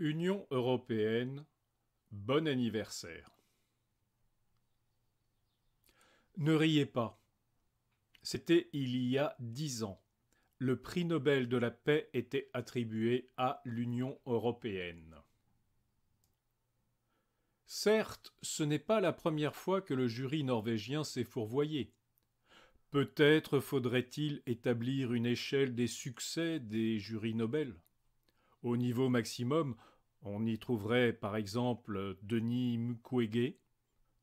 Union européenne, bon anniversaire. Ne riez pas. C'était il y a dix ans. Le prix Nobel de la paix était attribué à l'Union européenne. Certes, ce n'est pas la première fois que le jury norvégien s'est fourvoyé. Peut-être faudrait-il établir une échelle des succès des jurys Nobel. Au niveau maximum, on y trouverait par exemple Denis Mukwege,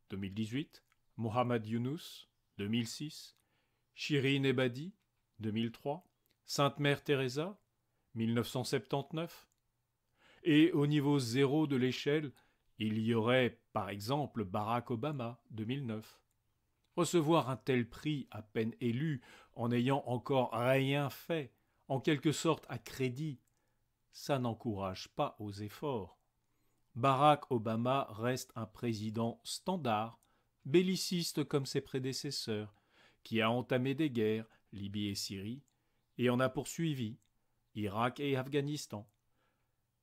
2018, Mohamed Younous, 2006, Shirin Ebadi, 2003, Sainte-Mère Teresa, 1979. Et au niveau zéro de l'échelle, il y aurait par exemple Barack Obama, 2009. Recevoir un tel prix à peine élu, en n'ayant encore rien fait, en quelque sorte à crédit, ça n'encourage pas aux efforts. Barack Obama reste un président standard, belliciste comme ses prédécesseurs, qui a entamé des guerres, Libye et Syrie, et en a poursuivi, Irak et Afghanistan.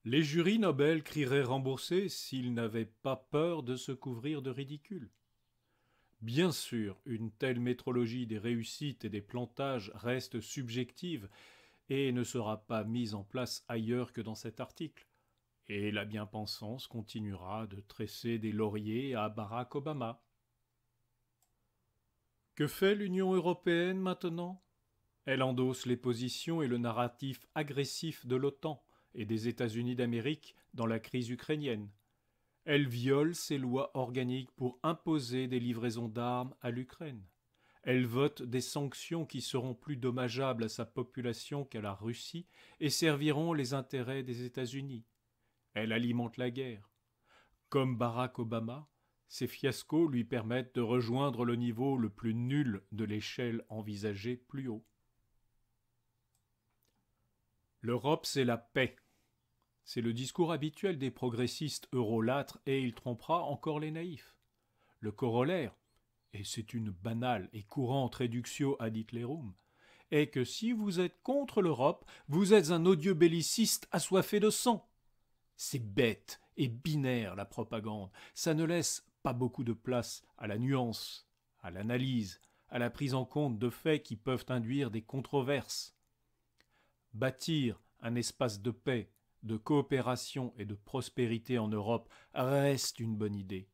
Les jurys Nobel crieraient rembourser s'ils n'avaient pas peur de se couvrir de ridicule. Bien sûr, une telle métrologie des réussites et des plantages reste subjective et ne sera pas mise en place ailleurs que dans cet article. Et la bien-pensance continuera de tresser des lauriers à Barack Obama. Que fait l'Union européenne maintenant Elle endosse les positions et le narratif agressif de l'OTAN et des États-Unis d'Amérique dans la crise ukrainienne. Elle viole ses lois organiques pour imposer des livraisons d'armes à l'Ukraine. Elle vote des sanctions qui seront plus dommageables à sa population qu'à la Russie et serviront les intérêts des États-Unis. Elle alimente la guerre. Comme Barack Obama, ses fiascos lui permettent de rejoindre le niveau le plus nul de l'échelle envisagée plus haut. L'Europe, c'est la paix. C'est le discours habituel des progressistes eurolatres et il trompera encore les naïfs. Le corollaire, et c'est une banale et courante réduction à Hitlerum, est que si vous êtes contre l'Europe, vous êtes un odieux belliciste assoiffé de sang. C'est bête et binaire la propagande, ça ne laisse pas beaucoup de place à la nuance, à l'analyse, à la prise en compte de faits qui peuvent induire des controverses. Bâtir un espace de paix, de coopération et de prospérité en Europe reste une bonne idée.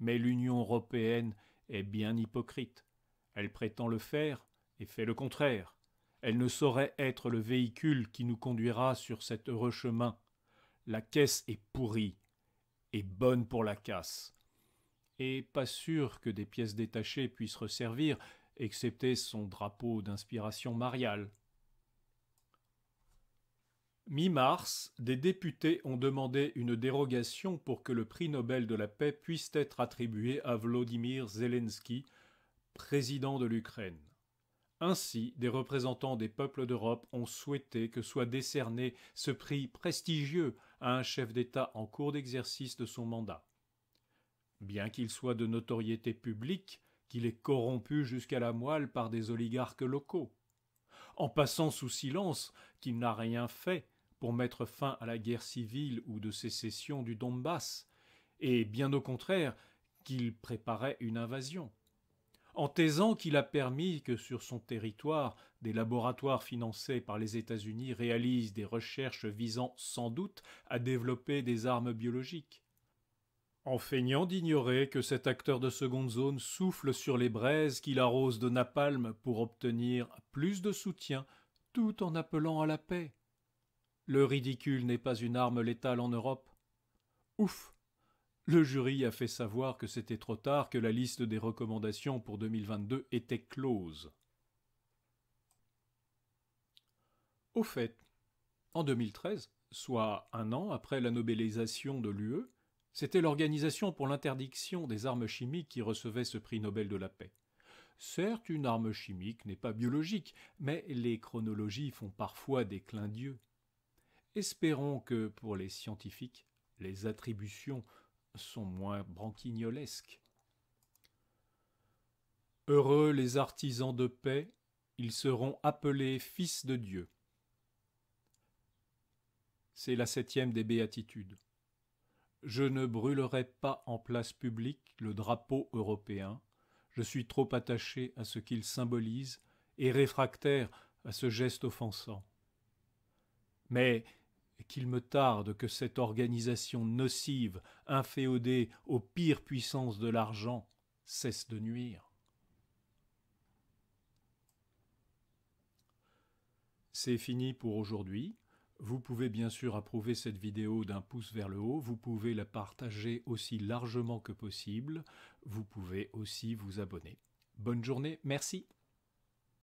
Mais l'Union européenne est bien hypocrite. Elle prétend le faire et fait le contraire. Elle ne saurait être le véhicule qui nous conduira sur cet heureux chemin. La caisse est pourrie et bonne pour la casse. Et pas sûr que des pièces détachées puissent resservir, excepté son drapeau d'inspiration mariale. Mi-mars, des députés ont demandé une dérogation pour que le prix Nobel de la paix puisse être attribué à Vladimir Zelensky, président de l'Ukraine. Ainsi, des représentants des peuples d'Europe ont souhaité que soit décerné ce prix prestigieux à un chef d'État en cours d'exercice de son mandat. Bien qu'il soit de notoriété publique, qu'il est corrompu jusqu'à la moelle par des oligarques locaux. En passant sous silence qu'il n'a rien fait, pour mettre fin à la guerre civile ou de sécession du Donbass, et bien au contraire qu'il préparait une invasion. En taisant qu'il a permis que sur son territoire des laboratoires financés par les États-Unis réalisent des recherches visant sans doute à développer des armes biologiques. En feignant d'ignorer que cet acteur de seconde zone souffle sur les braises qu'il arrose de napalm pour obtenir plus de soutien tout en appelant à la paix. Le ridicule n'est pas une arme létale en Europe. Ouf. Le jury a fait savoir que c'était trop tard, que la liste des recommandations pour 2022 était close. Au fait, en 2013, soit un an après la nobélisation de l'UE, c'était l'Organisation pour l'interdiction des armes chimiques qui recevait ce prix Nobel de la paix. Certes, une arme chimique n'est pas biologique, mais les chronologies font parfois des clins d'yeux. Espérons que pour les scientifiques, les attributions sont moins branquignolesques. Heureux les artisans de paix, ils seront appelés fils de Dieu. C'est la septième des béatitudes. Je ne brûlerai pas en place publique le drapeau européen, je suis trop attaché à ce qu'il symbolise et réfractaire à ce geste offensant. Mais qu'il me tarde que cette organisation nocive, inféodée aux pires puissances de l'argent, cesse de nuire. C'est fini pour aujourd'hui. Vous pouvez bien sûr approuver cette vidéo d'un pouce vers le haut, vous pouvez la partager aussi largement que possible, vous pouvez aussi vous abonner. Bonne journée, merci